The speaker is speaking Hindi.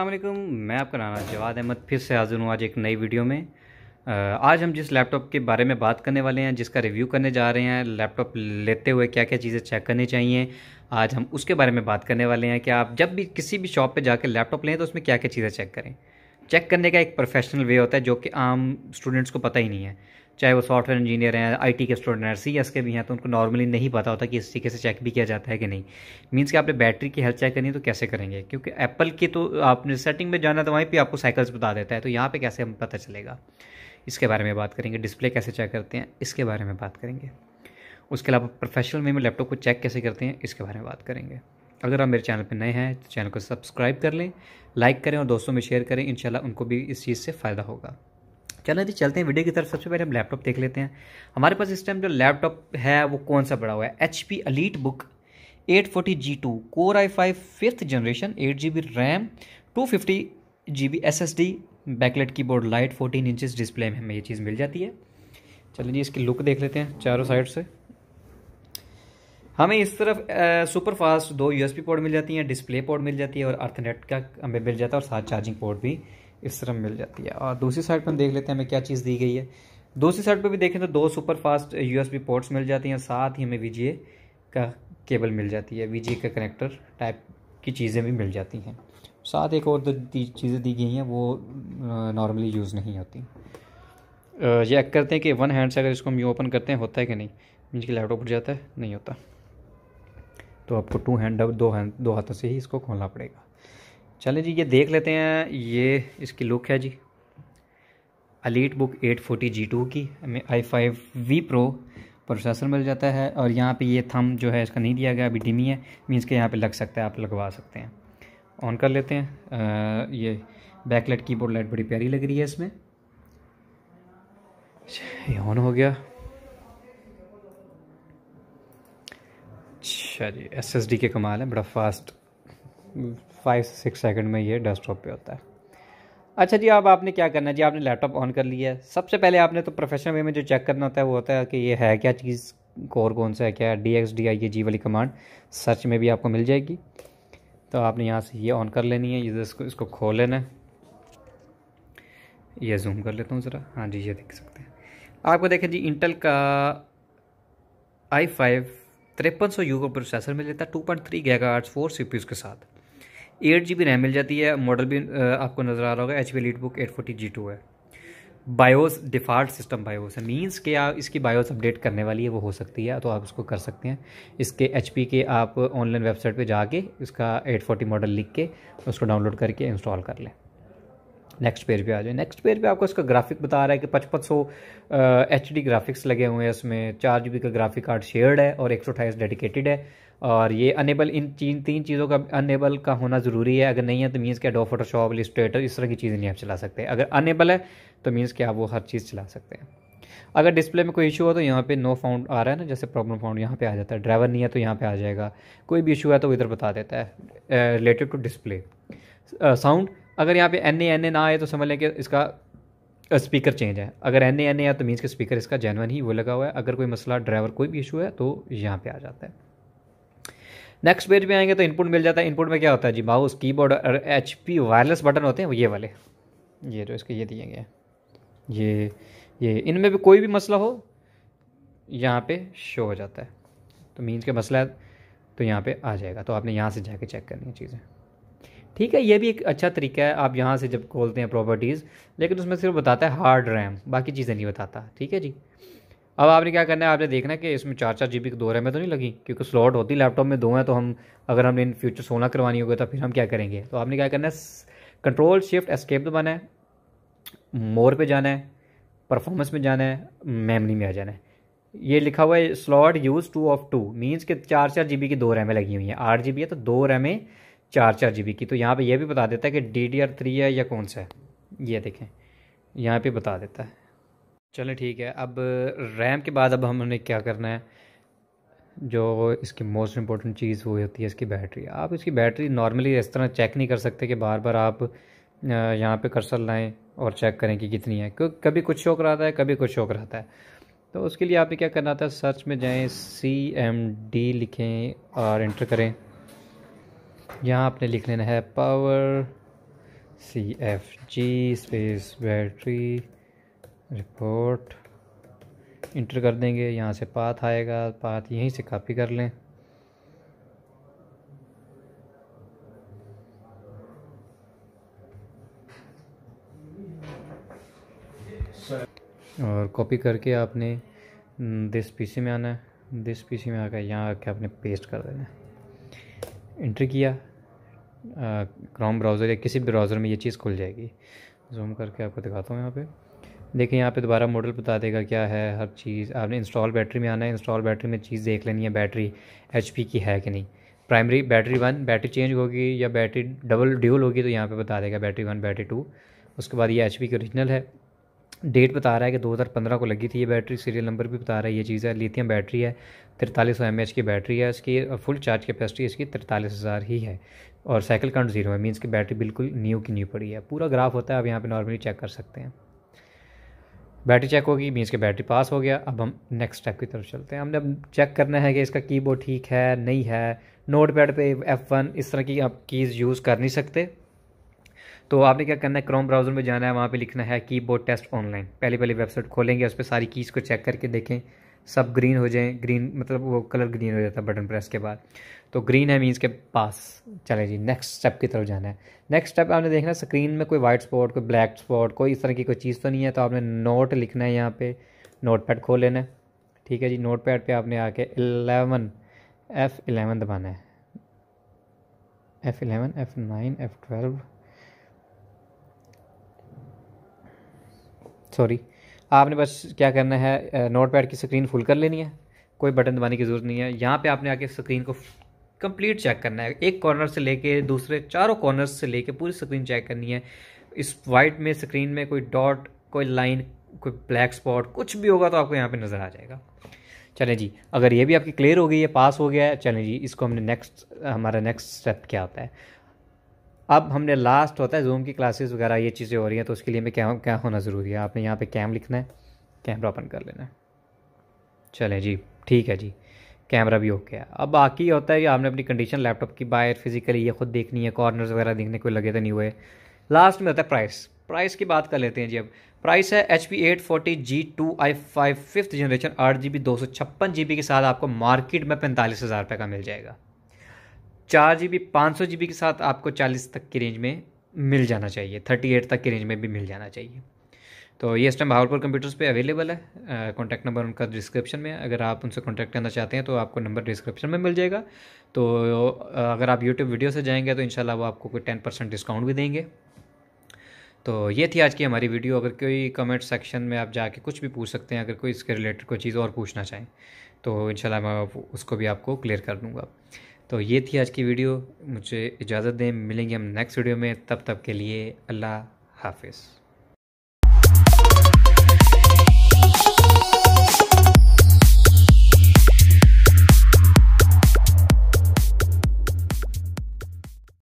अल्लाम मैं आपका नाना जवाद अहमद फिर से हाजिर हूँ आज एक नई वीडियो में आज हम जिस लैपटॉप के बारे में बात करने वाले हैं जिसका रिव्यू करने जा रहे हैं लैपटॉप लेते हुए क्या क्या चीज़ें चेक करनी चाहिए आज हम उसके बारे में बात करने वाले हैं कि आप जब भी किसी भी शॉप पे जाकर लैपटॉप लें तो उसमें क्या क्या चीज़ें चेक करें चेक करने का एक प्रोफेशनल वे होता है जो कि आम स्टूडेंट्स को पता ही नहीं है चाहे वो सॉफ्टवेयर इंजीनियर हैं आईटी के स्टूडेंट हैं सी के भी हैं तो उनको नॉर्मली नहीं पता होता कि इस तरीके से चेक भी किया जाता है कि नहीं मीन्स कि आपने बैटरी की हेल्थ चेक करनी है तो कैसे करेंगे क्योंकि एप्पल की तो आपने सेटिंग में जाना तो वहीं पर आपको साइकिल्स बता देता है तो यहाँ पर कैसे हम पता चलेगा इसके बारे में बात करेंगे डिस्प्ले कैसे चेक करते हैं इसके बारे में बात करेंगे उसके अलावा प्रोफेशनल में लैपटॉप को चेक कैसे करते हैं इसके बारे में बात करेंगे अगर आप मेरे चैनल पर नए हैं तो चैनल को सब्सक्राइब कर लें लाइक करें और दोस्तों में शेयर करें इंशाल्लाह उनको भी इस चीज़ से फ़ायदा होगा चलो जी चलते हैं वीडियो की तरफ सबसे पहले हम लैपटॉप देख लेते हैं हमारे पास इस टाइम जो लैपटॉप है वो कौन सा बड़ा हुआ है H P elite book eight forty G two core i five fifth generation eight G B RAM two fifty G B S S D backlit keyboard light fourteen inches display में हमें ये चीज़ मिल जाती है चलो जी इसकी लुक देख लेते हैं चारों साइड से हमें इस तरफ सुपर फास्ट दो यूएसपी पोर्ट मिल जाती हैं डिस्प्ले पोर्ट मिल जाती है और अर्थनेट का हमें मिल जाता है और साथ चार्जिंग पोर्ट भी इस तरह मिल जाती है और दूसरी साइड पर हम देख लेते हैं हमें क्या चीज़ दी गई है दूसरी साइड पर भी देखें तो दो सुपर फास्ट बी पोर्ट्स मिल जाती हैं साथ ही हमें वी का केबल मिल जाती है वी का कनेक्टर टाइप की चीज़ें भी मिल जाती हैं साथ एक और चीज़ें दी गई हैं वो नॉर्मली यूज़ नहीं होती ये करते हैं कि वन हैंड से अगर इसको हम यू ओपन करते हैं होता है कि नहीं मीन कि लैपटॉप उठ जाता है नहीं होता तो आपको टू हैंड अब दो हैंड दो हाथों से ही इसको खोलना पड़ेगा चले जी ये देख लेते हैं ये इसकी लुक है जी अलीट बुक 840 टू की हमें i five v pro processor मिल जाता है और यहाँ पे ये थम जो है इसका नहीं दिया गया अभी डिमी है मीन्स के यहाँ पे लग सकता है आप लगवा सकते हैं ऑन कर लेते हैं आ, ये बैकलाइट कीबोर्ड लाइट बड़ी प्यारी लग रही है इसमें ये ऑन हो गया अच्छा जी एस के कमाल है बड़ा फास्ट फाइव से सिक्स सेकेंड में ये डेस्कटॉप पे होता है अच्छा जी अब आपने क्या करना है जी आपने लैपटॉप ऑन कर लिया है सबसे पहले आपने तो प्रोफेशनल वे में जो चेक करना होता है वो होता है कि ये है क्या चीज़ कोर कौन सा है क्या डी एक्स डी आई ये जी वाली कमांड सर्च में भी आपको मिल जाएगी तो आपने यहाँ से ये ऑन कर लेनी है ये इसको इसको खोल लेना है ये जूम कर लेता हूँ ज़रा हाँ जी ये देख सकते हैं आपको देखें जी इंटेल का आई फाइव तिरपन सौ यू का प्रोसेसर मिल जाता है two point three gigahertz four C के साथ एट जी बी रैम मिल जाती है मॉडल भी आपको नज़र आ रहा होगा H P elite book eight forty G two है बायोस डिफ़ॉल्ट सिस्टम बायोस है मीन्स कि आप इसकी बायोस अपडेट करने वाली है वो हो सकती है तो आप उसको कर सकते हैं इसके एच पी के आप ऑनलाइन वेबसाइट पे जाके इसका एट फोर्टी मॉडल लिख के उसको डाउनलोड करके इंस्टॉल कर लें नेक्स्ट पेज पे आ जाए नेक्स्ट पेज पे आपको इसका ग्राफिक बता रहा है कि पचपन सौ एच डी ग्राफिक्स लगे हुए हैं इसमें चार जी बी का ग्राफिक कार्ड शेयर्ड है और एक सौ अठाईस डेडिकेटेड है और ये अनेबल इन चीन तीन चीज़ों का अनेबल का होना ज़रूरी है अगर नहीं है तो मीन्स कि डॉ फोटोशॉप लिस्ट्रेटर इस तरह की चीज़ें नहीं आप चला सकते अगर अनेबल है तो मीन्स कि आप वो हर चीज़ चला सकते हैं अगर डिस्प्ले में कोई इशू हो तो यहाँ पे नो फाउंड आ रहा है ना जैसे प्रॉब्लम फाउंड यहाँ पे आ जाता है ड्राइवर नहीं है तो यहाँ पे आ जाएगा कोई भी इशू है तो इधर बता देता है रिलेटेड टू डिस्प्ले साउंड अगर यहाँ पे एन ए एन ए ना आए तो समझ लें कि इसका स्पीकर चेंज है अगर एन ए एन ए आया तो मीन्स के स्पीकर इसका जैनवन ही वो लगा हुआ है अगर कोई मसला ड्राइवर कोई भी इशू है तो यहाँ पर आ जाता है नेक्स्ट पेज पे आएंगे तो इनपुट मिल जाता है इनपुट में क्या होता है जी माउस कीबोर्ड और एच वायरलेस बटन होते हैं ये वाले ये जो इसके ये दिए गए ये ये इनमें भी कोई भी मसला हो यहाँ पे शो हो जाता है तो मीन्स के मसला है तो यहाँ पे आ जाएगा तो आपने यहाँ से जाके चेक करनी है चीज़ें ठीक है ये भी एक अच्छा तरीका है आप यहाँ से जब खोलते हैं प्रॉपर्टीज़ लेकिन उसमें सिर्फ बताता है हार्ड रैम बाकी चीज़ें नहीं बताता ठीक है जी अब आपने क्या करना है आपने देखना है कि इसमें चार चार जी बी की दो रैमें तो नहीं लगी क्योंकि स्लॉट होती लैपटॉप में दो हैं तो हम अगर हमने इन फ्यूचर सोना करवानी होगी तो फिर हम क्या करेंगे तो आपने क्या करना है कंट्रोल शिफ्ट एस्केप दबाना है मोर पे जाना है परफॉर्मेंस में जाना है मेमोरी में आ जाना है ये लिखा हुआ है slot use two of two means के चार चार जी की दो रैमें लगी हुई हैं आठ जी है तो दो रैमें चार चार जी की तो यहाँ पर यह भी बता देता है कि डी आर थ्री है या कौन सा है ये देखें यहाँ पर बता देता है चलो ठीक है अब रैम के बाद अब हमने क्या करना है जो इसकी मोस्ट इम्पोर्टेंट चीज़ वो होती है इसकी बैटरी आप इसकी बैटरी नॉर्मली इस तरह चेक नहीं कर सकते कि बार बार आप यहाँ पे कर्सर लाएं और चेक करें कि कितनी है क्योंकि कभी कुछ शौक रहता है कभी कुछ शौक रहता है तो उसके लिए आपने क्या करना था सर्च में जाएँ सी एम डी लिखें और इंटर करें यहाँ आपने लिख लेना है power C F G space battery report enter कर देंगे यहाँ से पाथ आएगा पाथ यहीं से कॉपी कर लें और कॉपी करके आपने दिस हम्म, पीसी में आना है दिस पीसी में आकर यहाँ आके आपने पेस्ट कर देना है इंटर किया क्रोम ब्राउज़र या किसी भी ब्राउज़र में ये चीज़ खुल जाएगी जूम करके आपको दिखाता हूँ यहाँ पे देखिए यहाँ पे दोबारा मॉडल बता देगा क्या है हर चीज़ आपने इंस्टॉल बैटरी में आना है इंस्टॉल बैटरी में चीज़ देख लेनी है बैटरी एच की है कि नहीं primary battery one battery change होगी या बैटरी डबल ड्यूल होगी तो यहाँ पे बता देगा बैटरी वन बैटरी टू उसके बाद ये एच की ओरिजिनल है डेट बता रहा है कि 2015 को लगी थी ये बैटरी सीरियल नंबर भी बता रहा है ये चीज़ है लिथियम बैटरी है तिरतालीस सौ एम की बैटरी है इसकी फुल चार्ज कैपेसिटी इसकी तिरतालीस हज़ार ही है और साइकिल काउंट जीरो है मीनस की बैटरी बिल्कुल न्यू की न्यू पड़ी है पूरा ग्राफ होता है आप यहाँ पे नॉर्मली चेक कर सकते हैं बैटरी चेक होगी मीन्स के बैटरी पास हो गया अब हम नेक्स्ट स्टेप की तरफ चलते हैं हमने अब चेक करना है कि इसका कीबोर्ड ठीक है नहीं है नोट पैड पर एफ़ वन इस तरह की आप कीज़ यूज़ कर नहीं सकते तो आपने क्या करना है क्रोम ब्राउज़र में जाना है वहाँ पे लिखना है कीबोर्ड टेस्ट ऑनलाइन पहले पहले वेबसाइट खोलेंगे उस पर सारी कीज़ को चेक करके देखें सब ग्रीन हो जाए ग्रीन मतलब वो कलर ग्रीन हो जाता है बटन प्रेस के बाद तो ग्रीन है मीन्स के पास चले जी नेक्स्ट स्टेप की तरफ जाना है नेक्स्ट स्टेप आपने देखना स्क्रीन में कोई वाइट स्पॉट कोई ब्लैक स्पॉट कोई इस तरह की कोई चीज़ तो नहीं है तो आपने नोट लिखना है यहाँ पे नोट पैड खोल लेना है ठीक है जी नोट पैड पर आपने आके एलेवन एफ़ एलेवन दबाना है F eleven F nine F twelve sorry आपने बस क्या करना है नोट पैड की स्क्रीन फुल कर लेनी है कोई बटन दबाने की ज़रूरत नहीं है यहाँ पे आपने आके स्क्रीन को कंप्लीट चेक करना है एक कॉर्नर से लेके दूसरे चारों कॉर्नर से लेके पूरी स्क्रीन चेक करनी है इस वाइट में स्क्रीन में कोई डॉट कोई लाइन कोई ब्लैक स्पॉट कुछ भी होगा तो आपको यहाँ पे नज़र आ जाएगा चलें जी अगर ये भी आपकी क्लियर हो गई है पास हो गया है चलें जी इसको हमने नेक्स्ट हमारा नेक्स्ट स्टेप क्या होता है अब हमने लास्ट होता है जूम की क्लासेस वगैरह ये चीज़ें हो रही हैं तो उसके लिए मैं क्या क्या होना ज़रूरी है आपने यहाँ पे कैम लिखना है कैमरा ओपन कर लेना है चलें जी ठीक है जी कैमरा भी ओके है अब बाकी होता है कि आपने अपनी कंडीशन लैपटॉप की बाहर फिजिकली ये खुद देखनी है कॉर्नर्स वगैरह देखने कोई लगे तो नहीं हुए लास्ट में होता है प्राइस प्राइस की बात कर लेते हैं जी अब प्राइस है H P eight forty G two i five fifth generation आठ जी बी दो सौ छप्पन जी बी के साथ आपको मार्केट में पैंतालीस हज़ार रुपये का मिल जाएगा चार जी बी पाँच सौ जी बी के साथ आपको चालीस तक की रेंज में मिल जाना चाहिए थर्टी एट तक की रेंज में भी मिल जाना चाहिए तो ये इस टाइम भावलपुर कंप्यूटर्स पे अवेलेबल है कॉन्टैक्ट नंबर उनका डिस्क्रिप्शन में अगर आप उनसे कॉन्टैक्ट करना चाहते हैं तो आपको नंबर डिस्क्रिप्शन में मिल जाएगा तो अगर आप यूट्यूब वीडियो से जाएंगे तो इंशाल्लाह वो आपको कोई टेन परसेंट डिस्काउंट भी देंगे तो ये थी आज की हमारी वीडियो अगर कोई कमेंट सेक्शन में आप जाके कुछ भी पूछ सकते हैं अगर कोई इसके रिलेटेड कोई चीज़ और पूछना चाहें तो इंशाल्लाह मैं उसको भी आपको क्लियर कर दूँगा तो ये थी आज की वीडियो मुझे इजाज़त दें मिलेंगे हम नेक्स्ट वीडियो में तब तक के लिए अल्लाह हाफिज़